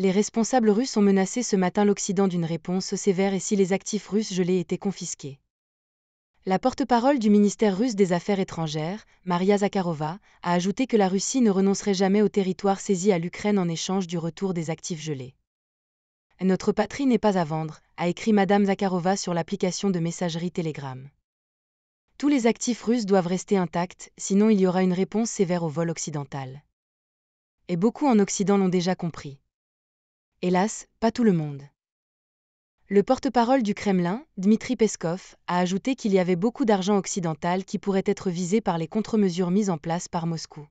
les responsables russes ont menacé ce matin l'Occident d'une réponse sévère et si les actifs russes gelés étaient confisqués. La porte-parole du ministère russe des Affaires étrangères, Maria Zakharova, a ajouté que la Russie ne renoncerait jamais au territoire saisi à l'Ukraine en échange du retour des actifs gelés. Notre patrie n'est pas à vendre, a écrit Madame Zakharova sur l'application de messagerie Telegram. Tous les actifs russes doivent rester intacts, sinon il y aura une réponse sévère au vol occidental. Et beaucoup en Occident l'ont déjà compris. Hélas, pas tout le monde. Le porte-parole du Kremlin, Dmitri Peskov, a ajouté qu'il y avait beaucoup d'argent occidental qui pourrait être visé par les contre-mesures mises en place par Moscou.